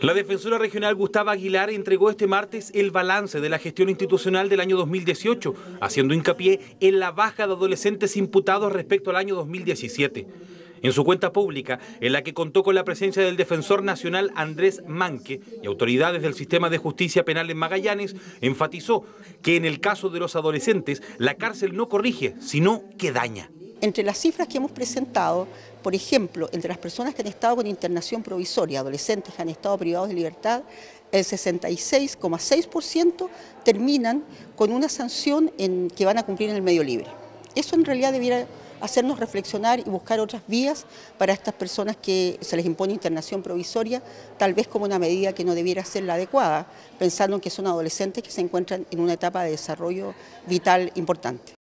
La defensora regional Gustavo Aguilar entregó este martes el balance de la gestión institucional del año 2018, haciendo hincapié en la baja de adolescentes imputados respecto al año 2017. En su cuenta pública, en la que contó con la presencia del defensor nacional Andrés Manque y autoridades del sistema de justicia penal en Magallanes, enfatizó que en el caso de los adolescentes, la cárcel no corrige, sino que daña entre las cifras que hemos presentado, por ejemplo, entre las personas que han estado con internación provisoria, adolescentes que han estado privados de libertad, el 66,6% terminan con una sanción que van a cumplir en el medio libre. Eso en realidad debiera hacernos reflexionar y buscar otras vías para estas personas que se les impone internación provisoria, tal vez como una medida que no debiera ser la adecuada, pensando que son adolescentes que se encuentran en una etapa de desarrollo vital importante.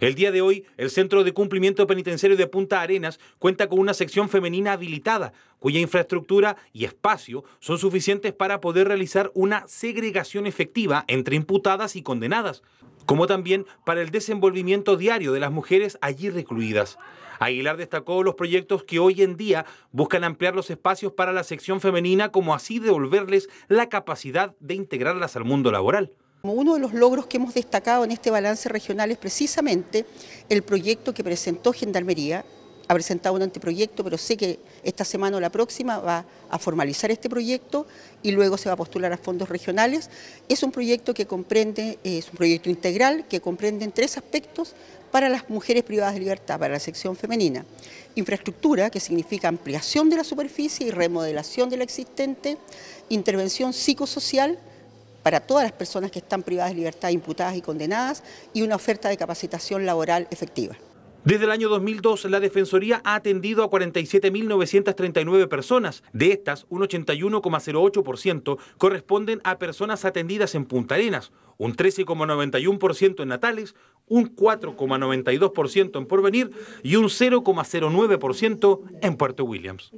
El día de hoy, el Centro de Cumplimiento Penitenciario de Punta Arenas cuenta con una sección femenina habilitada, cuya infraestructura y espacio son suficientes para poder realizar una segregación efectiva entre imputadas y condenadas, como también para el desenvolvimiento diario de las mujeres allí recluidas. Aguilar destacó los proyectos que hoy en día buscan ampliar los espacios para la sección femenina, como así devolverles la capacidad de integrarlas al mundo laboral. Uno de los logros que hemos destacado en este balance regional es precisamente el proyecto que presentó Gendarmería. Ha presentado un anteproyecto, pero sé que esta semana o la próxima va a formalizar este proyecto y luego se va a postular a fondos regionales. Es un proyecto que comprende, eh, es un proyecto integral que comprende tres aspectos para las mujeres privadas de libertad, para la sección femenina. Infraestructura, que significa ampliación de la superficie y remodelación de la existente, intervención psicosocial, para todas las personas que están privadas de libertad, imputadas y condenadas, y una oferta de capacitación laboral efectiva. Desde el año 2002, la Defensoría ha atendido a 47.939 personas. De estas, un 81,08% corresponden a personas atendidas en Punta Arenas, un 13,91% en Natales, un 4,92% en Porvenir y un 0,09% en Puerto Williams.